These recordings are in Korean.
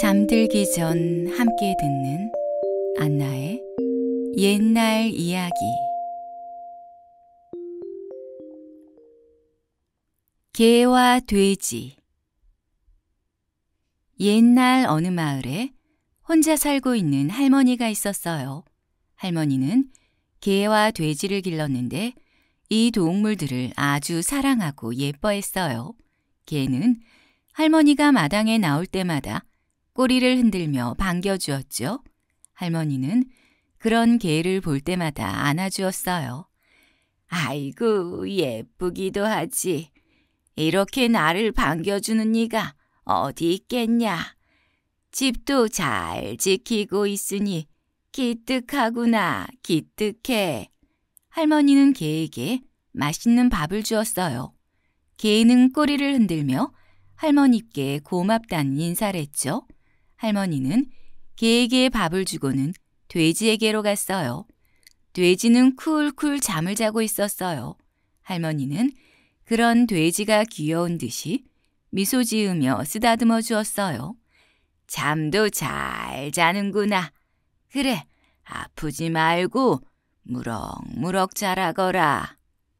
잠들기 전 함께 듣는 안나의 옛날 이야기 개와 돼지 옛날 어느 마을에 혼자 살고 있는 할머니가 있었어요. 할머니는 개와 돼지를 길렀는데 이 동물들을 아주 사랑하고 예뻐했어요. 개는 할머니가 마당에 나올 때마다 꼬리를 흔들며 반겨주었죠. 할머니는 그런 개를 볼 때마다 안아주었어요. 아이고 예쁘기도 하지. 이렇게 나를 반겨주는 네가 어디 있겠냐. 집도 잘 지키고 있으니 기특하구나 기특해. 할머니는 개에게 맛있는 밥을 주었어요. 개는 꼬리를 흔들며 할머니께 고맙다는 인사를 했죠. 할머니는 개에게 밥을 주고는 돼지에게로 갔어요. 돼지는 쿨쿨 잠을 자고 있었어요. 할머니는 그런 돼지가 귀여운 듯이 미소 지으며 쓰다듬어 주었어요. 잠도 잘 자는구나. 그래, 아프지 말고 무럭무럭 자라거라.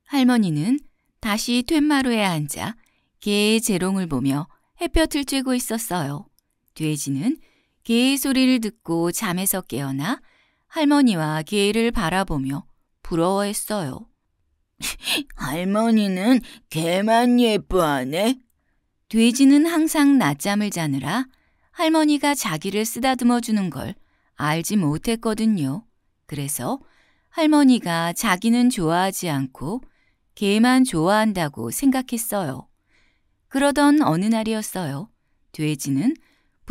할머니는 다시 툇마루에 앉아 개의 재롱을 보며 햇볕을 쬐고 있었어요. 돼지는 개의 소리를 듣고 잠에서 깨어나 할머니와 개를 바라보며 부러워했어요. 할머니는 개만 예뻐하네. 돼지는 항상 낮잠을 자느라 할머니가 자기를 쓰다듬어 주는 걸 알지 못했거든요. 그래서 할머니가 자기는 좋아하지 않고 개만 좋아한다고 생각했어요. 그러던 어느 날이었어요. 돼지는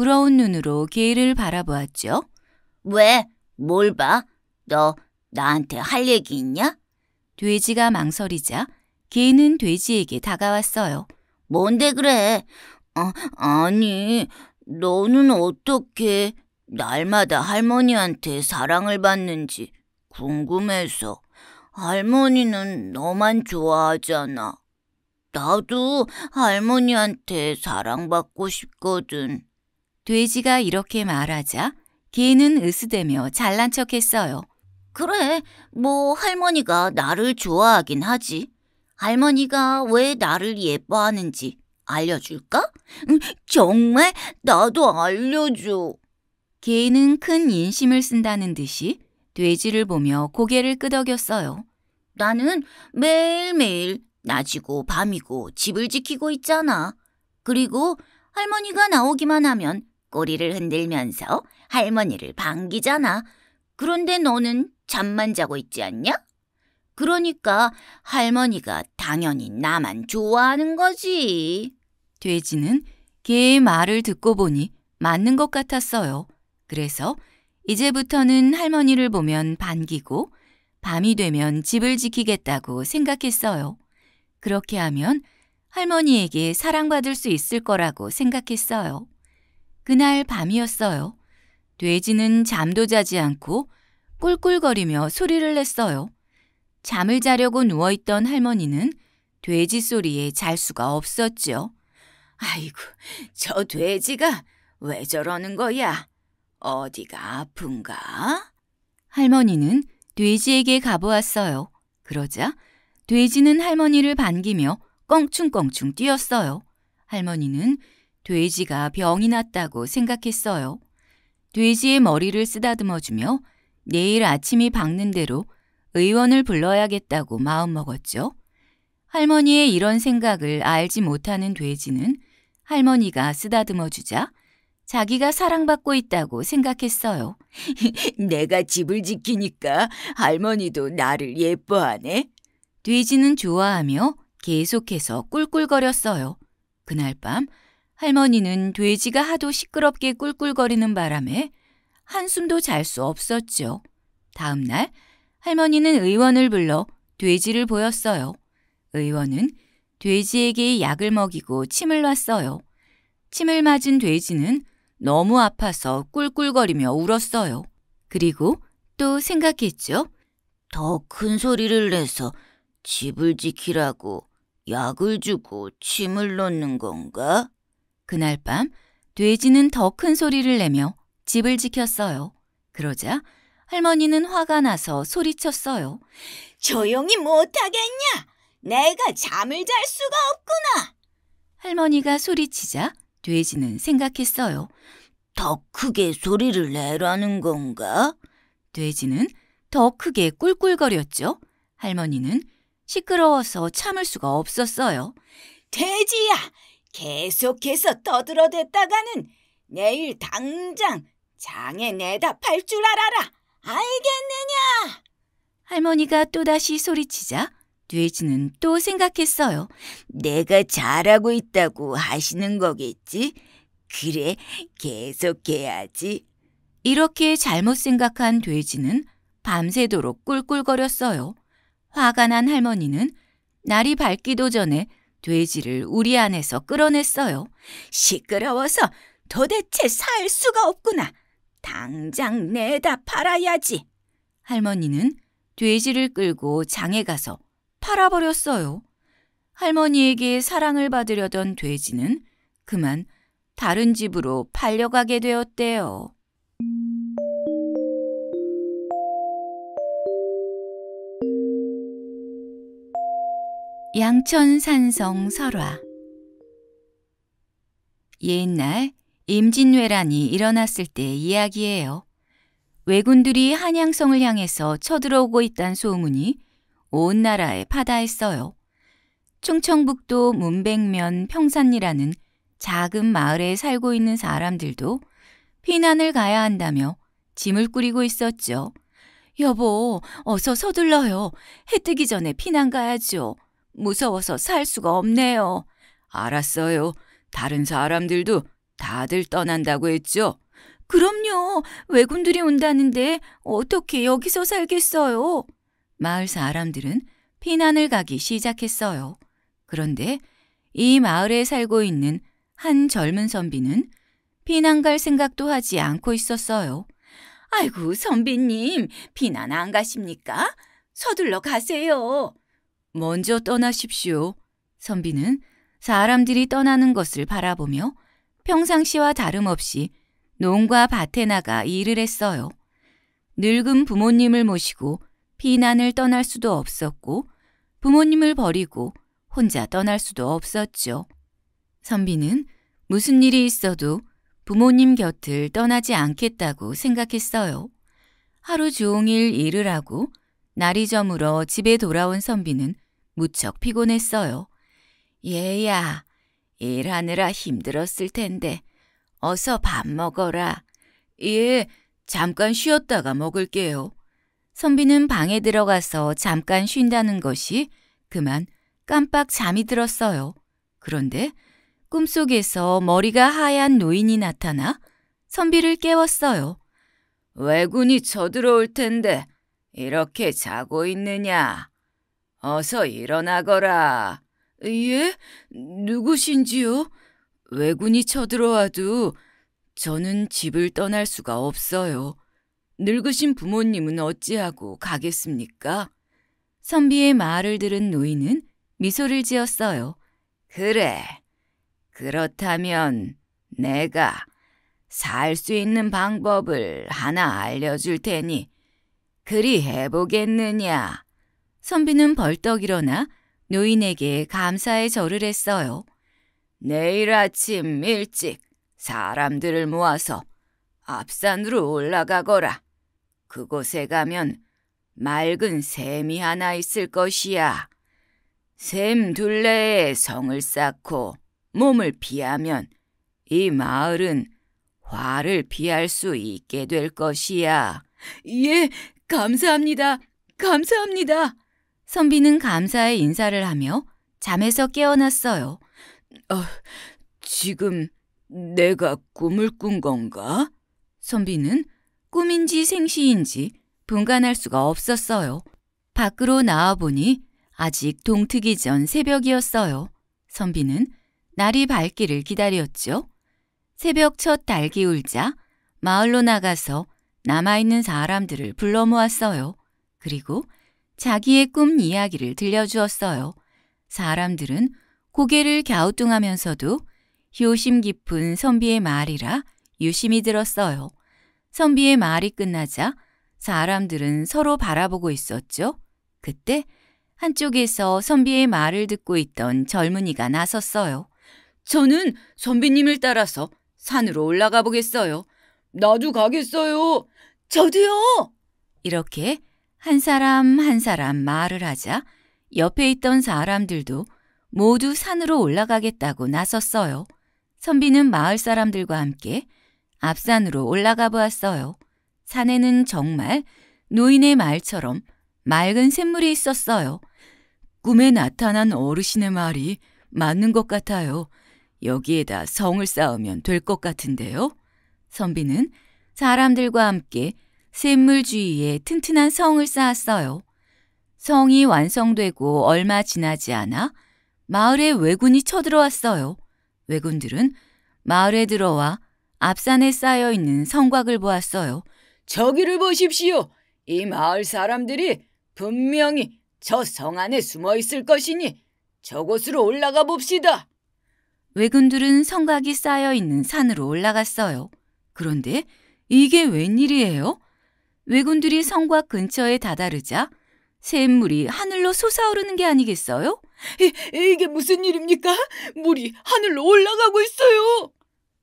부러운 눈으로 게이를 바라보았죠. 왜? 뭘 봐? 너 나한테 할 얘기 있냐? 돼지가 망설이자 게이는 돼지에게 다가왔어요. 뭔데 그래? 아, 아니, 너는 어떻게 날마다 할머니한테 사랑을 받는지 궁금해서. 할머니는 너만 좋아하잖아. 나도 할머니한테 사랑받고 싶거든. 돼지가 이렇게 말하자 개는 으스대며 잘난 척했어요. 그래, 뭐 할머니가 나를 좋아하긴 하지. 할머니가 왜 나를 예뻐하는지 알려줄까? 정말 나도 알려줘. 개는 큰 인심을 쓴다는 듯이 돼지를 보며 고개를 끄덕였어요. 나는 매일매일 낮이고 밤이고 집을 지키고 있잖아. 그리고 할머니가 나오기만 하면 꼬리를 흔들면서 할머니를 반기잖아. 그런데 너는 잠만 자고 있지 않냐? 그러니까 할머니가 당연히 나만 좋아하는 거지. 돼지는 개의 말을 듣고 보니 맞는 것 같았어요. 그래서 이제부터는 할머니를 보면 반기고 밤이 되면 집을 지키겠다고 생각했어요. 그렇게 하면 할머니에게 사랑받을 수 있을 거라고 생각했어요. 그날 밤이었어요. 돼지는 잠도 자지 않고 꿀꿀거리며 소리를 냈어요. 잠을 자려고 누워있던 할머니는 돼지 소리에 잘 수가 없었지요. 아이고, 저 돼지가 왜 저러는 거야? 어디가 아픈가? 할머니는 돼지에게 가보았어요. 그러자 돼지는 할머니를 반기며 껑충껑충 뛰었어요. 할머니는 돼지가 병이 났다고 생각했어요. 돼지의 머리를 쓰다듬어주며 내일 아침이 밝는 대로 의원을 불러야겠다고 마음먹었죠. 할머니의 이런 생각을 알지 못하는 돼지는 할머니가 쓰다듬어주자 자기가 사랑받고 있다고 생각했어요. 내가 집을 지키니까 할머니도 나를 예뻐하네. 돼지는 좋아하며 계속해서 꿀꿀거렸어요. 그날 밤 할머니는 돼지가 하도 시끄럽게 꿀꿀거리는 바람에 한숨도 잘 수 없었죠. 다음 날 할머니는 의원을 불러 돼지를 보였어요. 의원은 돼지에게 약을 먹이고 침을 놨어요. 침을 맞은 돼지는 너무 아파서 꿀꿀거리며 울었어요. 그리고 또 생각했죠. 더 큰 소리를 내서 집을 지키라고 약을 주고 침을 놓는 건가? 그날 밤 돼지는 더 큰 소리를 내며 집을 지켰어요. 그러자 할머니는 화가 나서 소리쳤어요. 조용히 못하겠냐? 내가 잠을 잘 수가 없구나. 할머니가 소리치자 돼지는 생각했어요. 더 크게 소리를 내라는 건가? 돼지는 더 크게 꿀꿀거렸죠. 할머니는 시끄러워서 참을 수가 없었어요. 돼지야, 계속해서 떠들어댔다가는 내일 당장 장에 내다 팔 줄 알아라. 알겠느냐? 할머니가 또다시 소리치자 돼지는 또 생각했어요. 내가 잘하고 있다고 하시는 거겠지? 그래, 계속해야지. 이렇게 잘못 생각한 돼지는 밤새도록 꿀꿀거렸어요. 화가 난 할머니는 날이 밝기도 전에 돼지를 우리 안에서 끌어냈어요. 시끄러워서 도대체 살 수가 없구나. 당장 내다 팔아야지. 할머니는 돼지를 끌고 장에 가서 팔아버렸어요. 할머니에게 사랑을 받으려던 돼지는 그만 다른 집으로 팔려가게 되었대요. 양천산성 설화 옛날 임진왜란이 일어났을 때 이야기예요. 왜군들이 한양성을 향해서 쳐들어오고 있다는 소문이 온 나라에 파다했어요. 충청북도 문백면 평산리라는 작은 마을에 살고 있는 사람들도 피난을 가야 한다며 짐을 꾸리고 있었죠. 여보, 어서 서둘러요. 해 뜨기 전에 피난 가야죠. 무서워서 살 수가 없네요. 알았어요. 다른 사람들도 다들 떠난다고 했죠? 그럼요. 외군들이 온다는데 어떻게 여기서 살겠어요? 마을 사람들은 피난을 가기 시작했어요. 그런데 이 마을에 살고 있는 한 젊은 선비는 피난 갈 생각도 하지 않고 있었어요. 아이고, 선비님, 피난 안 가십니까? 서둘러 가세요. 먼저 떠나십시오. 선비는 사람들이 떠나는 것을 바라보며 평상시와 다름없이 농과 밭에 나가 일을 했어요. 늙은 부모님을 모시고 피난을 떠날 수도 없었고 부모님을 버리고 혼자 떠날 수도 없었죠. 선비는 무슨 일이 있어도 부모님 곁을 떠나지 않겠다고 생각했어요. 하루 종일 일을 하고 날이 저물어 집에 돌아온 선비는 무척 피곤했어요. 얘야, 일하느라 힘들었을 텐데 어서 밥 먹어라. 예, 잠깐 쉬었다가 먹을게요. 선비는 방에 들어가서 잠깐 쉰다는 것이 그만 깜빡 잠이 들었어요. 그런데 꿈속에서 머리가 하얀 노인이 나타나 선비를 깨웠어요. 왜군이 쳐들어올 텐데 이렇게 자고 있느냐? 어서 일어나거라. 예? 누구신지요? 왜군이 쳐들어와도 저는 집을 떠날 수가 없어요. 늙으신 부모님은 어찌하고 가겠습니까? 선비의 말을 들은 노인은 미소를 지었어요. 그래. 그렇다면 내가 살 수 있는 방법을 하나 알려줄 테니 그리 해보겠느냐? 선비는 벌떡 일어나 노인에게 감사의 절을 했어요. 내일 아침 일찍 사람들을 모아서 앞산으로 올라가거라. 그곳에 가면 맑은 샘이 하나 있을 것이야. 샘 둘레에 성을 쌓고 몸을 피하면 이 마을은 화를 피할 수 있게 될 것이야. 예, 감사합니다. 감사합니다. 선비는 감사의 인사를 하며 잠에서 깨어났어요. 어, 지금 내가 꿈을 꾼 건가? 선비는 꿈인지 생시인지 분간할 수가 없었어요. 밖으로 나와보니 아직 동트기 전 새벽이었어요. 선비는 날이 밝기를 기다렸죠. 새벽 첫 달기 울자 마을로 나가서 남아있는 사람들을 불러 모았어요. 그리고 자기의 꿈 이야기를 들려주었어요. 사람들은 고개를 갸우뚱하면서도 효심 깊은 선비의 말이라 유심히 들었어요. 선비의 말이 끝나자 사람들은 서로 바라보고 있었죠. 그때 한쪽에서 선비의 말을 듣고 있던 젊은이가 나섰어요. 저는 선비님을 따라서 산으로 올라가 보겠어요. 나도 가겠어요. 저도요. 이렇게 한 사람 한 사람 말을 하자 옆에 있던 사람들도 모두 산으로 올라가겠다고 나섰어요. 선비는 마을 사람들과 함께 앞산으로 올라가 보았어요. 산에는 정말 노인의 말처럼 맑은 샘물이 있었어요. 꿈에 나타난 어르신의 말이 맞는 것 같아요. 여기에다 성을 쌓으면 될 것 같은데요. 선비는 사람들과 함께 샘물 주위에 튼튼한 성을 쌓았어요. 성이 완성되고 얼마 지나지 않아 마을에 왜군이 쳐들어왔어요. 왜군들은 마을에 들어와 앞산에 쌓여 있는 성곽을 보았어요. 저기를 보십시오. 이 마을 사람들이 분명히 저 성 안에 숨어 있을 것이니 저곳으로 올라가 봅시다. 왜군들은 성곽이 쌓여 있는 산으로 올라갔어요. 그런데 이게 웬일이에요? 왜군들이 성곽 근처에 다다르자 샘물이 하늘로 솟아오르는 게 아니겠어요? 이, 이게 무슨 일입니까? 물이 하늘로 올라가고 있어요.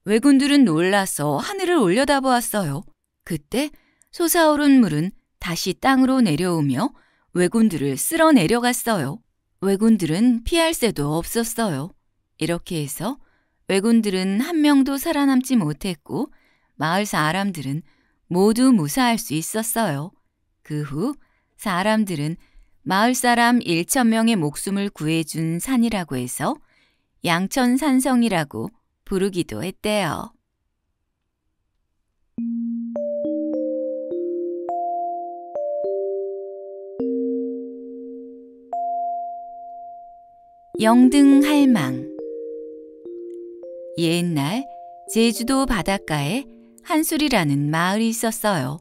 왜군들은 놀라서 하늘을 올려다보았어요. 그때 솟아오른 물은 다시 땅으로 내려오며 왜군들을 쓸어 내려갔어요. 왜군들은 피할 새도 없었어요. 이렇게 해서 왜군들은 한 명도 살아남지 못했고 마을 사람들은 모두 무사할 수 있었어요. 그 후 사람들은 마을 사람 1천명의 목숨을 구해준 산이라고 해서 양천산성이라고 부르기도 했대요. 영등할망 옛날 제주도 바닷가에 한술이라는 마을이 있었어요.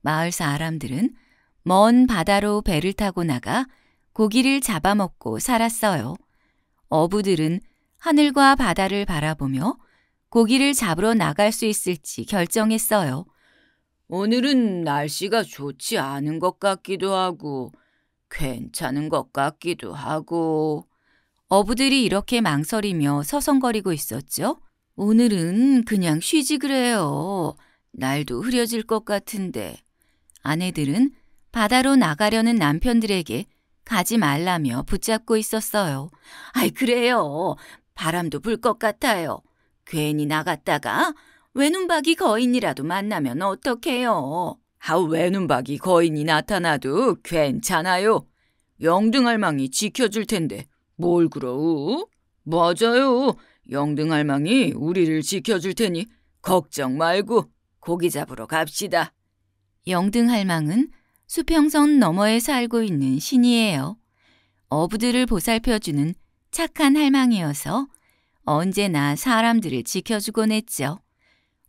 마을 사람들은 먼 바다로 배를 타고 나가 고기를 잡아먹고 살았어요. 어부들은 하늘과 바다를 바라보며 고기를 잡으러 나갈 수 있을지 결정했어요. 오늘은 날씨가 좋지 않은 것 같기도 하고, 괜찮은 것 같기도 하고. 어부들이 이렇게 망설이며 서성거리고 있었죠. 오늘은 그냥 쉬지 그래요. 날도 흐려질 것 같은데. 아내들은 바다로 나가려는 남편들에게 가지 말라며 붙잡고 있었어요. 아이, 그래요. 바람도 불 것 같아요. 괜히 나갔다가 외눈박이 거인이라도 만나면 어떡해요. 아, 외눈박이 거인이 나타나도 괜찮아요. 영등할망이 지켜줄 텐데 뭘 그러우? 맞아요. 영등할망이 우리를 지켜줄 테니 걱정 말고 고기 잡으러 갑시다. 영등할망은 수평선 너머에 살고 있는 신이에요. 어부들을 보살펴주는 착한 할망이어서 언제나 사람들을 지켜주곤 했죠.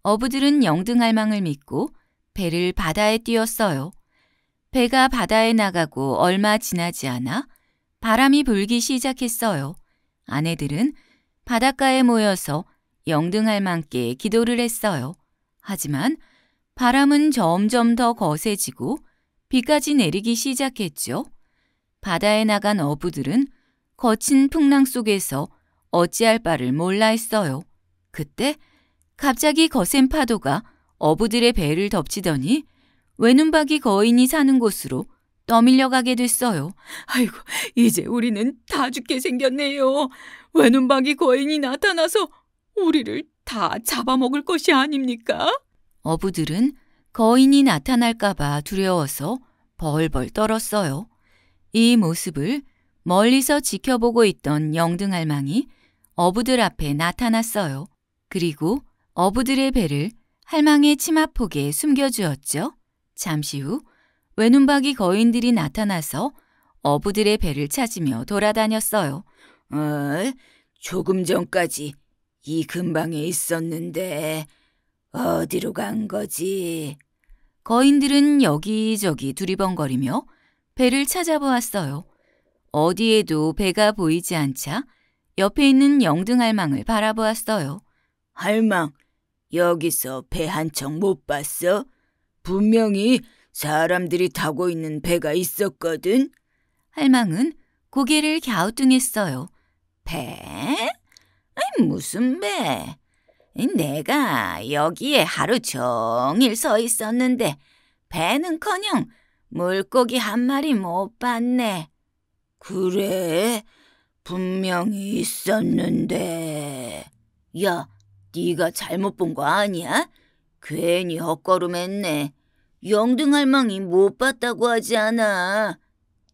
어부들은 영등할망을 믿고 배를 바다에 띄었어요 배가 바다에 나가고 얼마 지나지 않아 바람이 불기 시작했어요. 아내들은 바닷가에 모여서 영등할 만께 기도를 했어요. 하지만 바람은 점점 더 거세지고 비까지 내리기 시작했죠. 바다에 나간 어부들은 거친 풍랑 속에서 어찌할 바를 몰라 했어요. 그때 갑자기 거센 파도가 어부들의 배를 덮치더니 외눈박이 거인이 사는 곳으로 떠밀려가게 됐어요. 아이고, 이제 우리는 다 죽게 생겼네요. 외눈박이 거인이 나타나서 우리를 다 잡아먹을 것이 아닙니까? 어부들은 거인이 나타날까봐 두려워서 벌벌 떨었어요. 이 모습을 멀리서 지켜보고 있던 영등할망이 어부들 앞에 나타났어요. 그리고 어부들의 배를 할망의 치마폭에 숨겨주었죠. 잠시 후 외눈박이 거인들이 나타나서 어부들의 배를 찾으며 돌아다녔어요. 어, 조금 전까지 이 근방에 있었는데 어디로 간 거지? 거인들은 여기저기 두리번거리며 배를 찾아보았어요. 어디에도 배가 보이지 않자 옆에 있는 영등할망을 바라보았어요. 할망, 여기서 배 한 척 못 봤어? 분명히 사람들이 타고 있는 배가 있었거든. 할망은 고개를 갸우뚱했어요. 배? 아니, 무슨 배? 내가 여기에 하루 종일 서 있었는데 배는커녕 물고기 한 마리 못 봤네. 그래? 분명히 있었는데. 야, 네가 잘못 본 거 아니야? 괜히 헛걸음했네. 영등할망이 못 봤다고 하지 않아.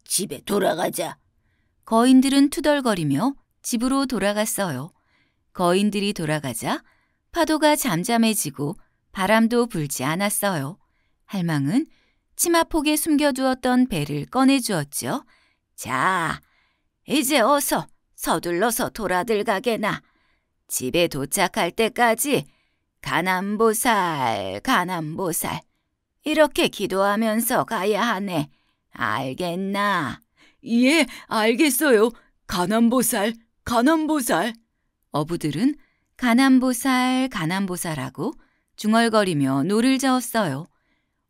집에 돌아가자. 거인들은 투덜거리며 집으로 돌아갔어요. 거인들이 돌아가자 파도가 잠잠해지고 바람도 불지 않았어요. 할망은 치마폭에 숨겨두었던 배를 꺼내주었죠. 자, 이제 어서 서둘러서 돌아들 가게나. 집에 도착할 때까지 가남보살, 가남보살 이렇게 기도하면서 가야 하네. 알겠나? 예, 알겠어요. 가난보살, 가난보살. 어부들은 가난보살, 가난보살하고 중얼거리며 노를 저었어요.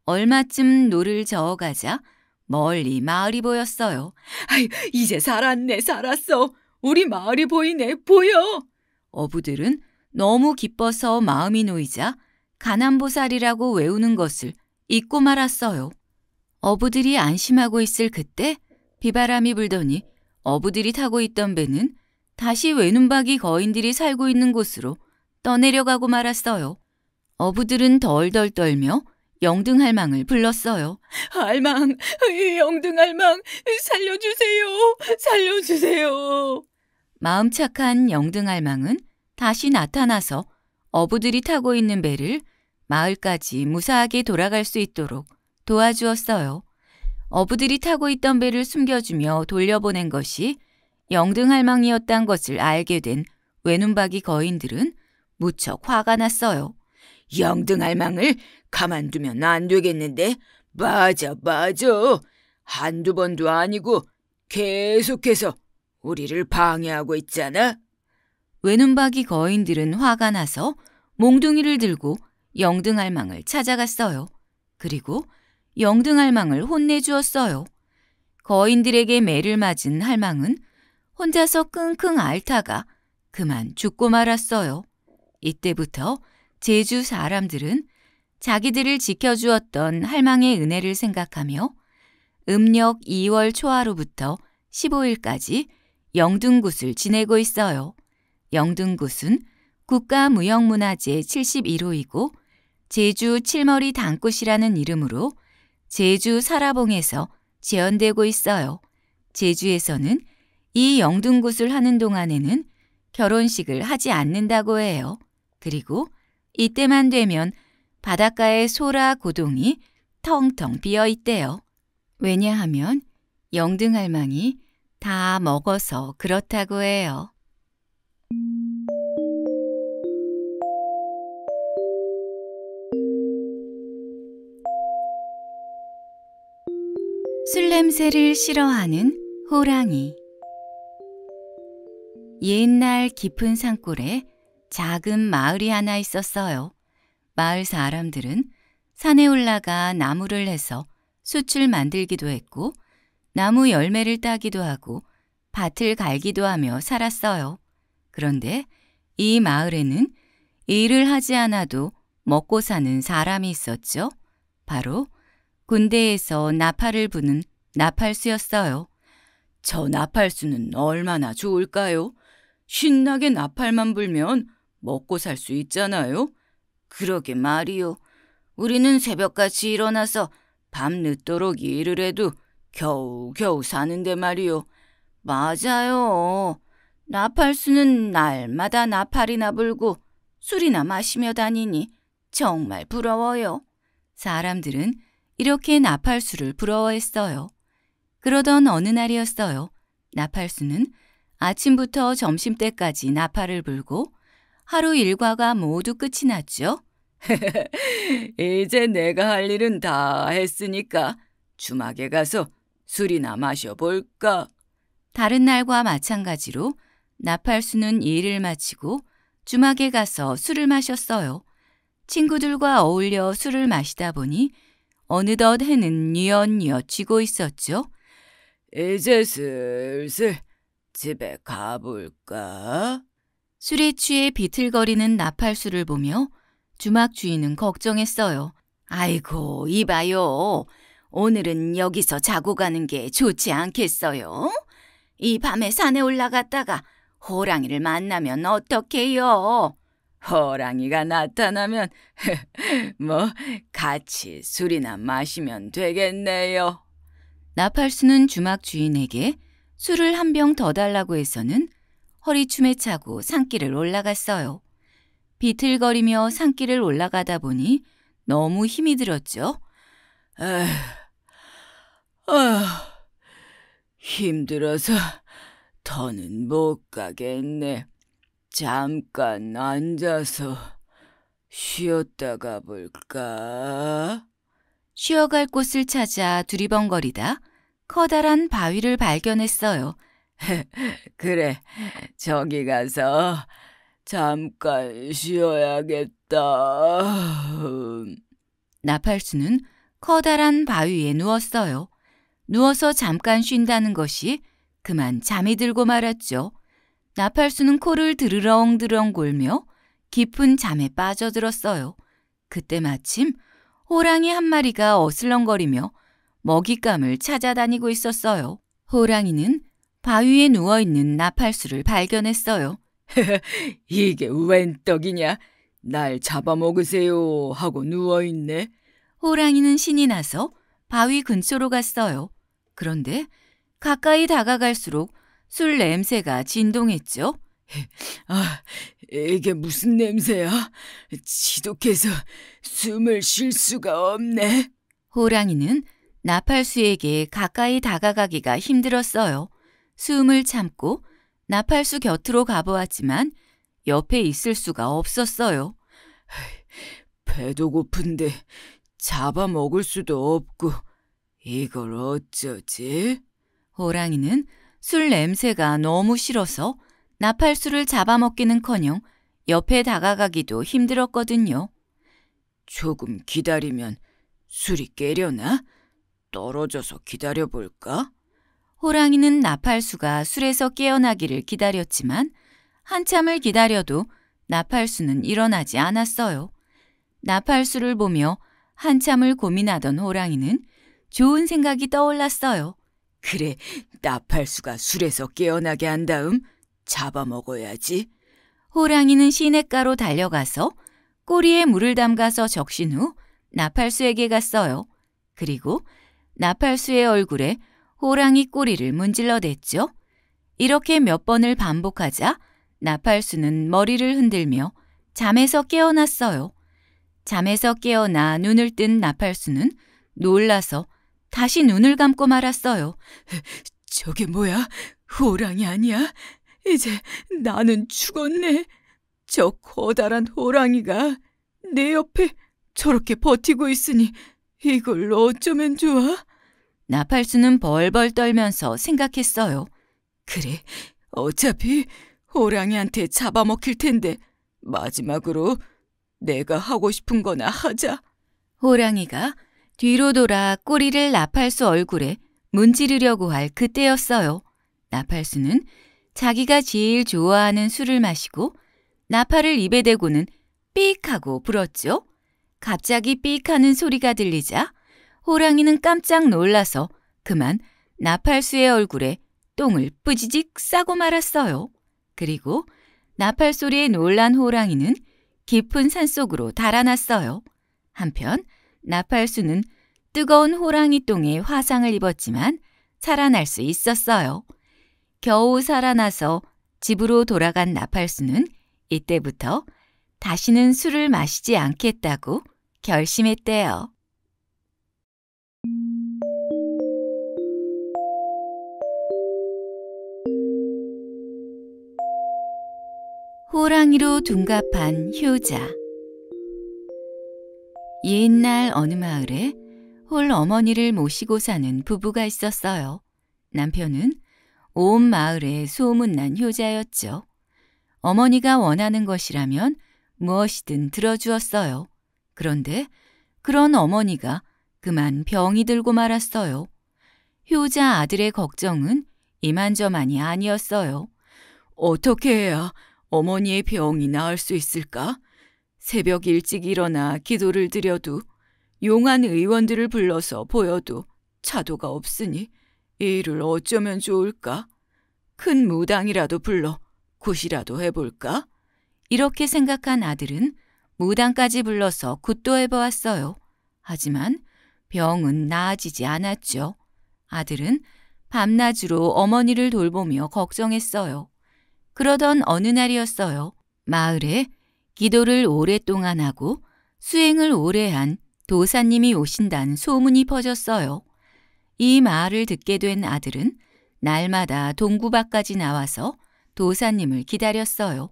얼마쯤 노를 저어가자 멀리 마을이 보였어요. 아이, 이제 살았네, 살았어. 우리 마을이 보이네, 보여. 어부들은 너무 기뻐서 마음이 놓이자 가난보살이라고 외우는 것을 잊고 말았어요. 어부들이 안심하고 있을 그때 비바람이 불더니 어부들이 타고 있던 배는 다시 외눈박이 거인들이 살고 있는 곳으로 떠내려가고 말았어요. 어부들은 덜덜 떨며 영등할망을 불렀어요. 할망, 영등할망, 살려주세요, 살려주세요. 마음 착한 영등할망은 다시 나타나서 어부들이 타고 있는 배를 마을까지 무사하게 돌아갈 수 있도록 도와주었어요. 어부들이 타고 있던 배를 숨겨주며 돌려보낸 것이 영등할망이었단 것을 알게 된 외눈박이 거인들은 무척 화가 났어요. 영등할망을 가만두면 안 되겠는데? 맞아, 맞아. 한두 번도 아니고 계속해서 우리를 방해하고 있잖아. 외눈박이 거인들은 화가 나서 몽둥이를 들고 영등할망을 찾아갔어요. 그리고 영등할망을 혼내주었어요. 거인들에게 매를 맞은 할망은 혼자서 끙끙 앓다가 그만 죽고 말았어요. 이때부터 제주 사람들은 자기들을 지켜주었던 할망의 은혜를 생각하며 음력 2월 초하루부터 15일까지 영등굿을 지내고 있어요. 영등굿은 국가무형문화재 71호이고 제주 칠머리 단꽃이라는 이름으로 제주 사라봉에서 재현되고 있어요. 제주에서는 이 영등굿을 하는 동안에는 결혼식을 하지 않는다고 해요. 그리고 이때만 되면 바닷가에 소라 고동이 텅텅 비어 있대요. 왜냐하면 영등할망이 다 먹어서 그렇다고 해요. 술 냄새를 싫어하는 호랑이. 옛날 깊은 산골에 작은 마을이 하나 있었어요. 마을 사람들은 산에 올라가 나무를 해서 숯을 만들기도 했고 나무 열매를 따기도 하고 밭을 갈기도 하며 살았어요. 그런데 이 마을에는 일을 하지 않아도 먹고 사는 사람이 있었죠. 바로 군대에서 나팔을 부는 나팔수였어요. 저 나팔수는 얼마나 좋을까요? 신나게 나팔만 불면 먹고 살 수 있잖아요. 그러게 말이요. 우리는 새벽같이 일어나서 밤늦도록 일을 해도 겨우겨우 사는데 말이요. 맞아요. 나팔수는 날마다 나팔이나 불고 술이나 마시며 다니니 정말 부러워요. 사람들은 이렇게 나팔수를 부러워했어요. 그러던 어느 날이었어요. 나팔수는 아침부터 점심때까지 나팔을 불고 하루 일과가 모두 끝이 났죠. 이제 내가 할 일은 다 했으니까 주막에 가서 술이나 마셔볼까. 다른 날과 마찬가지로 나팔수는 일을 마치고 주막에 가서 술을 마셨어요. 친구들과 어울려 술을 마시다 보니 어느덧 해는 뉘엿뉘엿 지고 있었죠. 이제 슬슬 집에 가볼까? 술에 취해 비틀거리는 나팔수를 보며 주막 주인은 걱정했어요. 아이고, 이봐요. 오늘은 여기서 자고 가는 게 좋지 않겠어요? 이 밤에 산에 올라갔다가 호랑이를 만나면 어떡해요? 호랑이가 나타나면 뭐 같이 술이나 마시면 되겠네요. 나팔수는 주막 주인에게 술을 한 병 더 달라고 해서는 허리춤에 차고 산길을 올라갔어요. 비틀거리며 산길을 올라가다 보니 너무 힘이 들었죠. 에휴, 힘들어서 더는 못 가겠네. 잠깐 앉아서 쉬었다 가볼까? 쉬어갈 곳을 찾아 두리번거리다 커다란 바위를 발견했어요. 그래, 저기 가서 잠깐 쉬어야겠다. 나팔수는 커다란 바위에 누웠어요. 누워서 잠깐 쉰다는 것이 그만 잠이 들고 말았죠. 나팔수는 코를 드르렁드렁 골며 깊은 잠에 빠져들었어요. 그때 마침 호랑이 한 마리가 어슬렁거리며 먹잇감을 찾아다니고 있었어요. 호랑이는 바위에 누워있는 나팔수를 발견했어요. 이게 웬 떡이냐? 날 잡아먹으세요 하고 누워있네. 호랑이는 신이 나서 바위 근처로 갔어요. 그런데 가까이 다가갈수록 술 냄새가 진동했죠. 아, 이게 무슨 냄새야? 지독해서 숨을 쉴 수가 없네. 호랑이는 나팔수에게 가까이 다가가기가 힘들었어요. 숨을 참고 나팔수 곁으로 가보았지만 옆에 있을 수가 없었어요. 배도 고픈데 잡아먹을 수도 없고 이걸 어쩌지? 호랑이는 술 냄새가 너무 싫어서 나팔수를 잡아먹기는커녕 옆에 다가가기도 힘들었거든요. 조금 기다리면 술이 깨려나? 떨어져서 기다려볼까? 호랑이는 나팔수가 술에서 깨어나기를 기다렸지만 한참을 기다려도 나팔수는 일어나지 않았어요. 나팔수를 보며 한참을 고민하던 호랑이는 좋은 생각이 떠올랐어요. 그래, 나팔수가 술에서 깨어나게 한 다음 잡아먹어야지. 호랑이는 시냇가로 달려가서 꼬리에 물을 담가서 적신 후 나팔수에게 갔어요. 그리고 나팔수의 얼굴에 호랑이 꼬리를 문질러댔죠. 이렇게 몇 번을 반복하자 나팔수는 머리를 흔들며 잠에서 깨어났어요. 잠에서 깨어나 눈을 뜬 나팔수는 놀라서 다시 눈을 감고 말았어요. 저게 뭐야? 호랑이 아니야? 이제 나는 죽었네. 저 커다란 호랑이가 내 옆에 저렇게 버티고 있으니 이걸 어쩌면 좋아? 나팔수는 벌벌 떨면서 생각했어요. 그래, 어차피 호랑이한테 잡아먹힐 텐데 마지막으로 내가 하고 싶은 거나 하자. 호랑이가 뒤로 돌아 꼬리를 나팔수 얼굴에 문지르려고 할 그때였어요. 나팔수는 자기가 제일 좋아하는 술을 마시고 나팔을 입에 대고는 삑 하고 불었죠. 갑자기 삑 하는 소리가 들리자 호랑이는 깜짝 놀라서 그만 나팔수의 얼굴에 똥을 뿌지직 싸고 말았어요. 그리고 나팔 소리에 놀란 호랑이는 깊은 산속으로 달아났어요. 한편 나팔수는 뜨거운 호랑이 똥에 화상을 입었지만 살아날 수 있었어요. 겨우 살아나서 집으로 돌아간 나팔수는 이때부터 다시는 술을 마시지 않겠다고 결심했대요. 호랑이로 둔갑한 효자 옛날 어느 마을에 홀 어머니를 모시고 사는 부부가 있었어요. 남편은 온 마을에 소문난 효자였죠. 어머니가 원하는 것이라면 무엇이든 들어주었어요. 그런데 그런 어머니가 그만 병이 들고 말았어요. 효자 아들의 걱정은 이만저만이 아니었어요. 어떻게 해야 어머니의 병이 나을 수 있을까? 새벽 일찍 일어나 기도를 드려도 용한 의원들을 불러서 보여도 차도가 없으니 이를 어쩌면 좋을까? 큰 무당이라도 불러 굿이라도 해볼까? 이렇게 생각한 아들은 무당까지 불러서 굿도 해보았어요. 하지만 병은 나아지지 않았죠. 아들은 밤낮으로 어머니를 돌보며 걱정했어요. 그러던 어느 날이었어요. 마을에 기도를 오랫동안 하고 수행을 오래 한 도사님이 오신다는 소문이 퍼졌어요. 이 말을 듣게 된 아들은 날마다 동구 밖까지 나와서 도사님을 기다렸어요.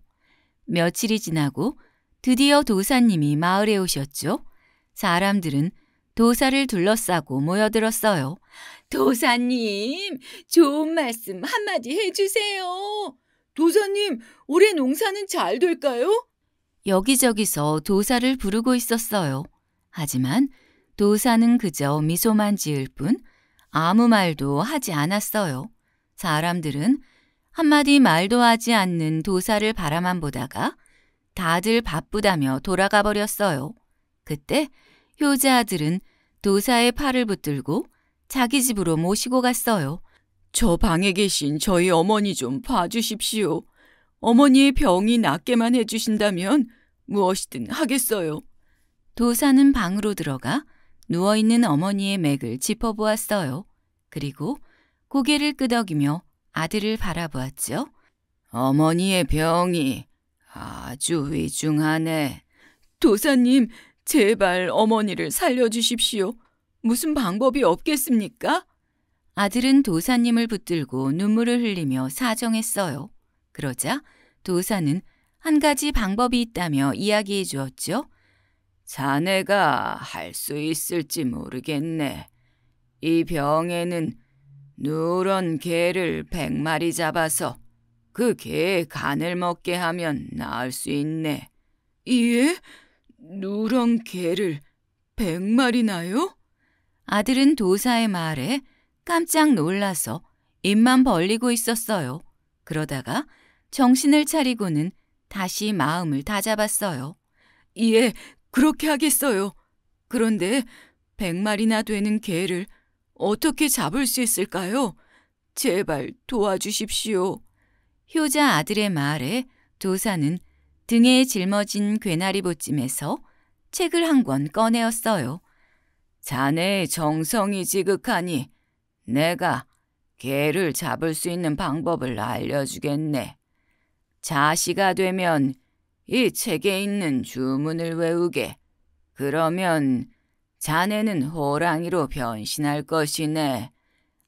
며칠이 지나고 드디어 도사님이 마을에 오셨죠. 사람들은 도사를 둘러싸고 모여들었어요. 도사님, 좋은 말씀 한마디 해주세요. 도사님, 올해 농사는 잘 될까요? 여기저기서 도사를 부르고 있었어요. 하지만 도사는 그저 미소만 지을 뿐 아무 말도 하지 않았어요. 사람들은 한마디 말도 하지 않는 도사를 바라만 보다가 다들 바쁘다며 돌아가 버렸어요. 그때 효자 아들은 도사의 팔을 붙들고 자기 집으로 모시고 갔어요. 저 방에 계신 저희 어머니 좀 봐주십시오. 어머니의 병이 낫게만 해주신다면 무엇이든 하겠어요. 도사는 방으로 들어가 누워있는 어머니의 맥을 짚어보았어요. 그리고 고개를 끄덕이며 아들을 바라보았죠. 어머니의 병이 아주 위중하네. 도사님, 제발 어머니를 살려주십시오. 무슨 방법이 없겠습니까? 아들은 도사님을 붙들고 눈물을 흘리며 사정했어요. 그러자 도사는 한 가지 방법이 있다며 이야기해 주었죠. 자네가 할 수 있을지 모르겠네. 이 병에는 누런 개를 백마리 잡아서 그 개의 간을 먹게 하면 나을 수 있네. 예? 누런 개를 백마리나요? 아들은 도사의 말에 깜짝 놀라서 입만 벌리고 있었어요. 그러다가 정신을 차리고는 다시 마음을 다잡았어요. 예, 그렇게 하겠어요. 그런데 백마리나 되는 개를 어떻게 잡을 수 있을까요? 제발 도와주십시오. 효자 아들의 말에 도사는 등에 짊어진 괴나리 보찜에서 책을 한 권 꺼내었어요. 자네의 정성이 지극하니 내가 개를 잡을 수 있는 방법을 알려주겠네. 자시가 되면 이 책에 있는 주문을 외우게. 그러면 자네는 호랑이로 변신할 것이네.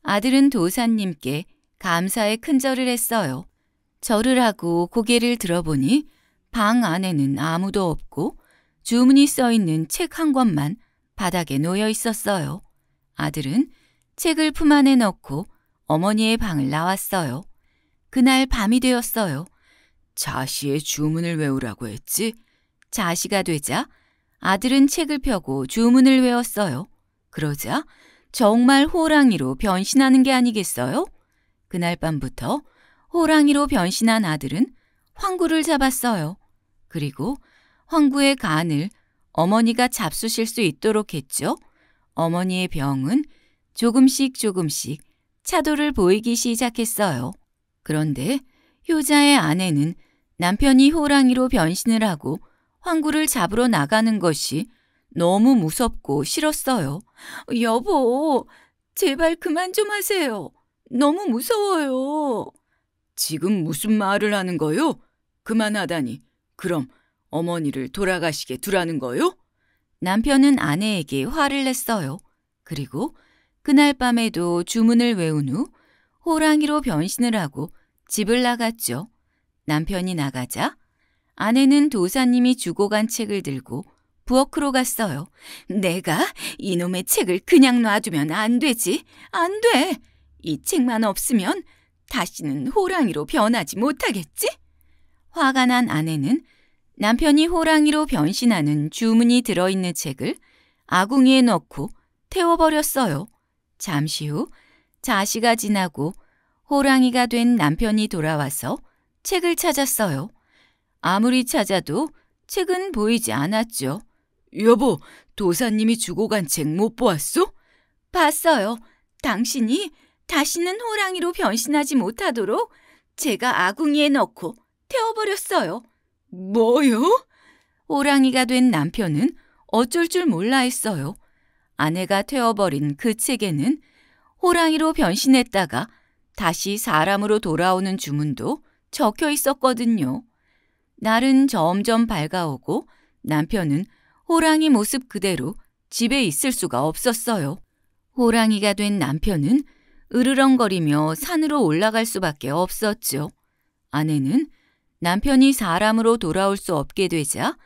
아들은 도사님께 감사의 큰절을 했어요. 절을 하고 고개를 들어보니 방 안에는 아무도 없고 주문이 써 있는 책 한 권만 바닥에 놓여 있었어요. 아들은 책을 품 안에 넣고 어머니의 방을 나왔어요. 그날 밤이 되었어요. 자시의 주문을 외우라고 했지? 자시가 되자 아들은 책을 펴고 주문을 외웠어요. 그러자 정말 호랑이로 변신하는 게 아니겠어요? 그날 밤부터 호랑이로 변신한 아들은 황구를 잡았어요. 그리고 황구의 간을 어머니가 잡수실 수 있도록 했죠. 어머니의 병은 조금씩 조금씩 차도를 보이기 시작했어요. 그런데 효자의 아내는 남편이 호랑이로 변신을 하고 황구를 잡으러 나가는 것이 너무 무섭고 싫었어요. 여보, 제발 그만 좀 하세요. 너무 무서워요. 지금 무슨 말을 하는 거요? 그만하다니. 그럼 어머니를 돌아가시게 두라는 거요? 남편은 아내에게 화를 냈어요. 그리고 그날 밤에도 주문을 외운 후 호랑이로 변신을 하고 집을 나갔죠. 남편이 나가자 아내는 도사님이 주고 간 책을 들고 부엌으로 갔어요. 내가 이놈의 책을 그냥 놔두면 안 되지. 안 돼. 이 책만 없으면 다시는 호랑이로 변하지 못하겠지? 화가 난 아내는 남편이 호랑이로 변신하는 주문이 들어있는 책을 아궁이에 넣고 태워버렸어요. 잠시 후 자시가 지나고 호랑이가 된 남편이 돌아와서 책을 찾았어요. 아무리 찾아도 책은 보이지 않았죠. 여보, 도사님이 주고 간 책 못 보았소? 봤어요. 당신이 다시는 호랑이로 변신하지 못하도록 제가 아궁이에 넣고 태워버렸어요. 뭐요? 호랑이가 된 남편은 어쩔 줄 몰라 했어요. 아내가 태워버린 그 책에는 호랑이로 변신했다가 다시 사람으로 돌아오는 주문도 적혀 있었거든요. 날은 점점 밝아오고 남편은 호랑이 모습 그대로 집에 있을 수가 없었어요. 호랑이가 된 남편은 으르렁거리며 산으로 올라갈 수밖에 없었죠. 아내는 남편이 사람으로 돌아올 수 없게 되자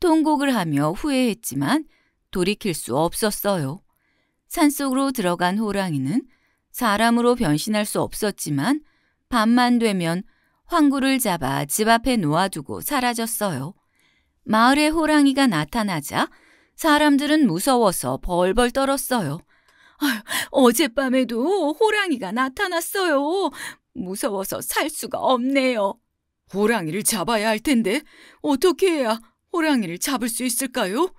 통곡을 하며 후회했지만 돌이킬 수 없었어요. 산속으로 들어간 호랑이는 사람으로 변신할 수 없었지만 밤만 되면 황구를 잡아 집 앞에 놓아두고 사라졌어요. 마을에 호랑이가 나타나자 사람들은 무서워서 벌벌 떨었어요. 아유, 어젯밤에도 호랑이가 나타났어요. 무서워서 살 수가 없네요. 호랑이를 잡아야 할 텐데 어떻게 해야 호랑이를 잡을 수 있을까요?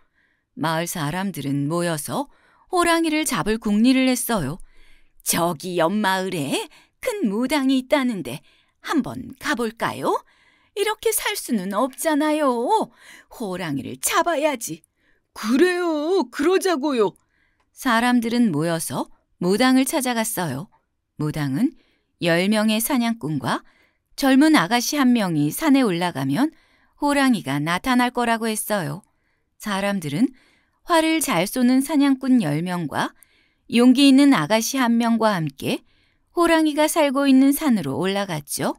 마을 사람들은 모여서 호랑이를 잡을 궁리를 했어요. 저기 옆마을에 큰 무당이 있다는데 한번 가볼까요? 이렇게 살 수는 없잖아요. 호랑이를 잡아야지. 그래요. 그러자고요. 사람들은 모여서 무당을 찾아갔어요. 무당은 열명의 사냥꾼과 젊은 아가씨 한 명이 산에 올라가면 호랑이가 나타날 거라고 했어요. 사람들은 활을 잘 쏘는 사냥꾼 열명과 용기 있는 아가씨 한 명과 함께 호랑이가 살고 있는 산으로 올라갔죠.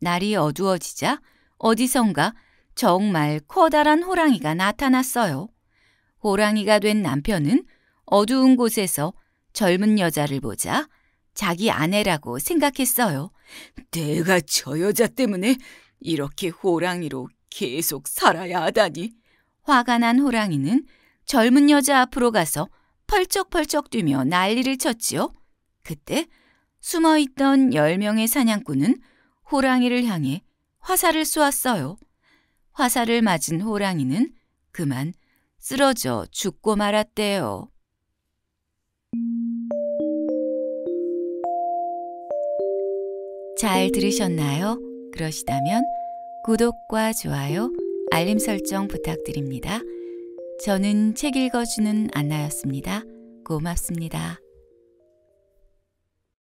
날이 어두워지자 어디선가 정말 커다란 호랑이가 나타났어요. 호랑이가 된 남편은 어두운 곳에서 젊은 여자를 보자 자기 아내라고 생각했어요. 내가 저 여자 때문에 이렇게 호랑이로 계속 살아야 하다니. 화가 난 호랑이는 젊은 여자 앞으로 가서 펄쩍펄쩍 뛰며 난리를 쳤지요. 그때 숨어 있던 10명의 사냥꾼은 호랑이를 향해 화살을 쏘았어요. 화살을 맞은 호랑이는 그만 쓰러져 죽고 말았대요. 잘 들으셨나요? 그러시다면 구독과 좋아요, 알림 설정 부탁드립니다. 저는 책 읽어주는 안나였습니다. 고맙습니다.